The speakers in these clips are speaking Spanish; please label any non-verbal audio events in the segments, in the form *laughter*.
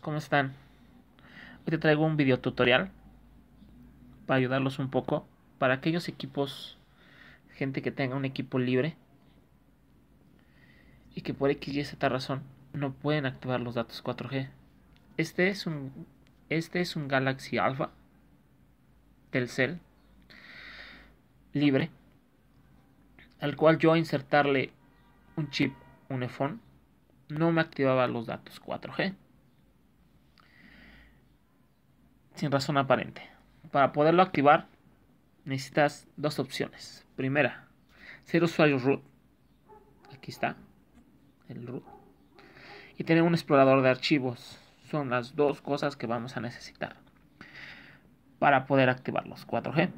¿Cómo están? Hoy te traigo un video tutorial para ayudarlos un poco para aquellos equipos, gente que tenga un equipo libre y que por X y Z razón no pueden activar los datos 4G. Este es un este es un Galaxy Alpha Telcel libre al cual yo a insertarle un chip, un iPhone, no me activaba los datos 4G sin razón aparente. Para poderlo activar necesitas dos opciones. Primera, ser usuario root. Aquí está el root. Y tener un explorador de archivos. Son las dos cosas que vamos a necesitar para poder activar los 4G.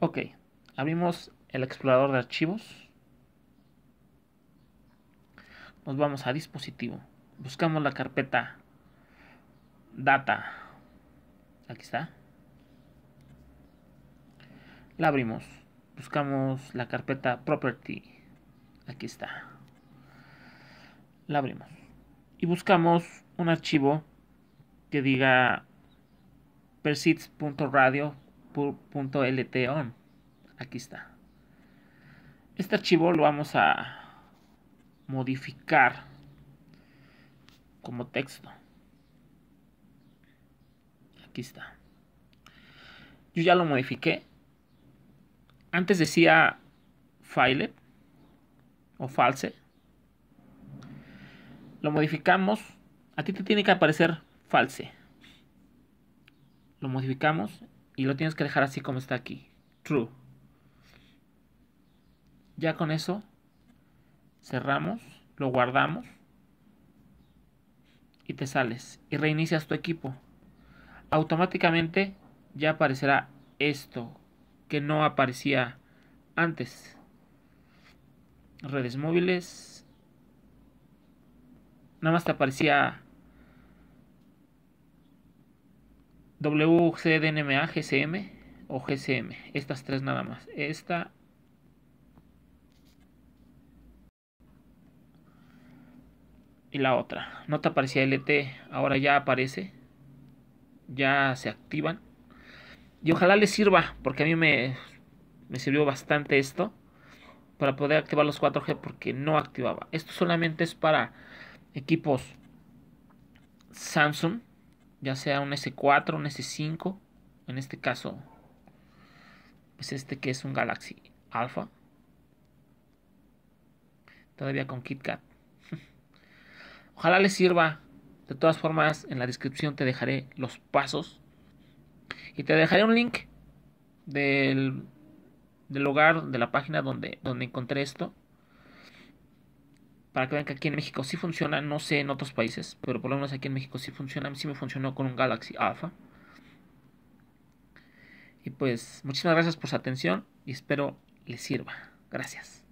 Ok, abrimos el explorador de archivos. Nos vamos a dispositivo. Buscamos la carpeta data Aquí está. La abrimos. Buscamos la carpeta Property. Aquí está. La abrimos. Y buscamos un archivo que diga persitsradiolt Aquí está. Este archivo lo vamos a modificar como texto. Yo ya lo modifiqué. Antes decía file o false. Lo modificamos. A ti te tiene que aparecer false. Lo modificamos y lo tienes que dejar así como está aquí. True. Ya con eso cerramos, lo guardamos y te sales y reinicias tu equipo automáticamente ya aparecerá esto que no aparecía antes. Redes móviles. Nada más te aparecía WCDNMA, GCM o GCM. Estas tres nada más. Esta. Y la otra. No te aparecía LT. Ahora ya aparece ya se activan. Y ojalá les sirva, porque a mí me, sirvió bastante esto para poder activar los 4G porque no activaba. Esto solamente es para equipos Samsung, ya sea un S4, un S5, en este caso, Es pues este que es un Galaxy Alpha, todavía con KitKat. *laughs* Ojalá les sirva de todas formas, en la descripción te dejaré los pasos. Y te dejaré un link del, del lugar, de la página donde, donde encontré esto. Para que vean que aquí en México sí funciona. No sé en otros países, pero por lo menos aquí en México sí funciona. Sí me funcionó con un Galaxy Alpha. Y pues muchísimas gracias por su atención y espero les sirva. Gracias.